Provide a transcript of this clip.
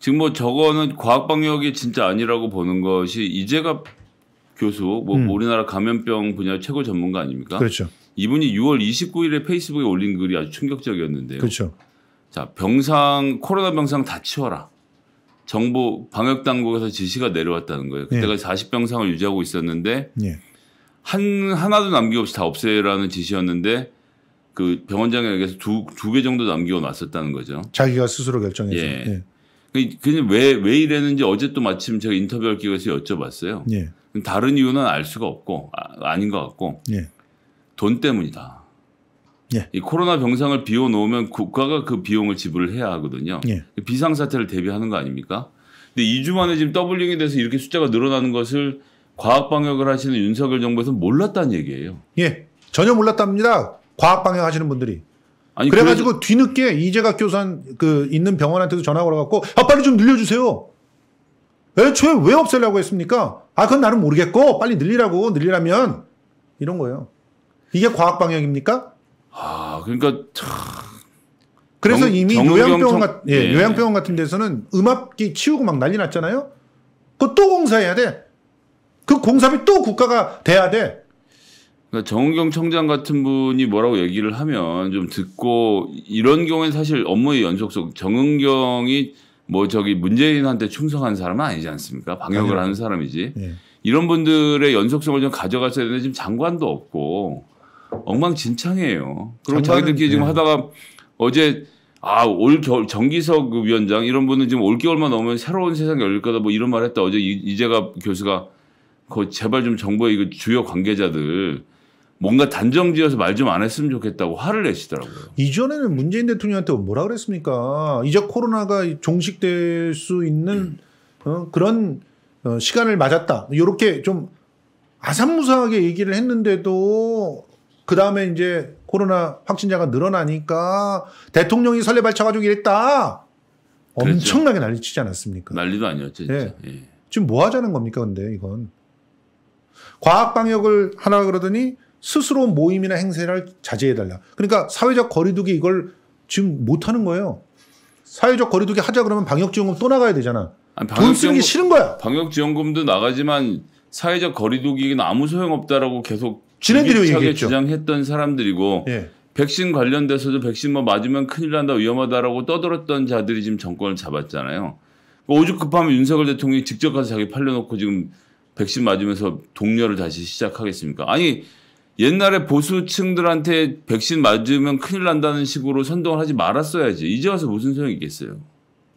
지금 뭐 저거는 과학 방역이 진짜 아니라고 보는 것이 이제가 교수 뭐 음. 우리나라 감염병 분야 최고 전문가 아닙니까? 그렇죠. 이분이 6월 29일에 페이스북에 올린 글이 아주 충격적이었는데요. 그렇죠. 자 병상 코로나 병상 다 치워라. 정부 방역 당국에서 지시가 내려왔다는 거예요. 그때가 예. 40병상을 유지하고 있었는데 예. 한 하나도 남김없이 다 없애라는 지시였는데 그 병원장에게서 두 두 개 정도 남겨 놨었다는 거죠. 자기가 스스로 결정해서. 예. 예. 그, 그냥 왜, 왜 이랬는지 어제 또 마침 제가 인터뷰할 기회가 있어서 여쭤봤어요. 예. 다른 이유는 알 수가 없고, 아, 닌것 같고, 예. 돈 때문이다. 예. 이 코로나 병상을 비워 놓으면 국가가 그 비용을 지불을 해야 하거든요. 예. 비상사태를 대비하는 거 아닙니까? 근데 2주 만에 지금 더블링이 돼서 이렇게 숫자가 늘어나는 것을 과학방역을 하시는 윤석열 정부에서 는 몰랐다는 얘기예요. 예. 전혀 몰랐답니다. 과학방역 하시는 분들이. 아니, 그래가지고 그래서... 뒤늦게 이재각 교산 그 있는 병원한테도 전화 걸어갖고 아 빨리 좀 늘려주세요. 애초에 왜 없애려고 했습니까? 아 그건 나는 모르겠고 빨리 늘리라고 늘리라면 이런 거예요. 이게 과학 방역입니까? 아 그러니까 참... 그래서 경, 이미 요양병원 같 예, 예. 요양병원 같은 데서는 음압기 치우고 막 난리 났잖아요. 그거 또 공사해야 돼. 그 공사비 또 국가가 돼야 돼. 그러니까 정은경 청장 같은 분이 뭐라고 얘기를 하면 좀 듣고 이런 경우엔 사실 업무의 연속성 정은경이 뭐 저기 문재인한테 충성한 사람은 아니지 않습니까? 방역을 아니요. 하는 사람이지. 예. 이런 분들의 연속성을 좀 가져갔어야 되는데 지금 장관도 없고 엉망진창이에요. 그럼 자기들끼리 지금 예. 하다가 어제 아, 올 겨울 정기석 위원장 이런 분은 지금 올겨울만 오면 새로운 세상이 열릴 거다 뭐 이런 말 했다. 어제 이, 이재갑 교수가 그 제발 좀 정부의 이거 그 주요 관계자들 뭔가 단정지어서 말 좀 안 했으면 좋겠다고 화를 내시더라고요. 이전에는 문재인 대통령한테 뭐라 그랬습니까? 이제 코로나가 종식될 수 있는 음. 어, 그런 어, 시간을 맞았다. 이렇게 좀 아산무사하게 얘기를 했는데도 그 다음에 이제 코로나 확진자가 늘어나니까 대통령이 설레 발차가지고 이랬다. 그렇죠. 엄청나게 그랬죠. 난리치지 않았습니까? 난리도 아니었죠. 예. 예. 지금 뭐 하자는 겁니까? 근데 이건 과학 방역을 하라 그러더니 스스로 모임이나 행세를 자제해달라. 그러니까 사회적 거리두기 이걸 지금 못하는 거예요. 사회적 거리두기 하자 그러면 방역지원금 또 나가야 되잖아. 아니, 돈 쓰는 게 싫은 거야. 방역지원금도 나가지만 사회적 거리두기는 아무 소용없다라고 계속 진행들이 얘기했죠. 주장했던 사람들이고 예. 백신 관련돼서도 백신 뭐 맞으면 큰일 난다 위험하다라고 떠들었던 자들이 지금 정권을 잡았잖아요. 오죽 급하면 윤석열 대통령이 직접 가서 자기 팔려놓고 지금 백신 맞으면서 동료를 다시 시작하겠습니까? 아니 옛날에 보수층들한테 백신 맞으면 큰일 난다는 식으로 선동을 하지 말았어야지. 이제 와서 무슨 소용이 있겠어요.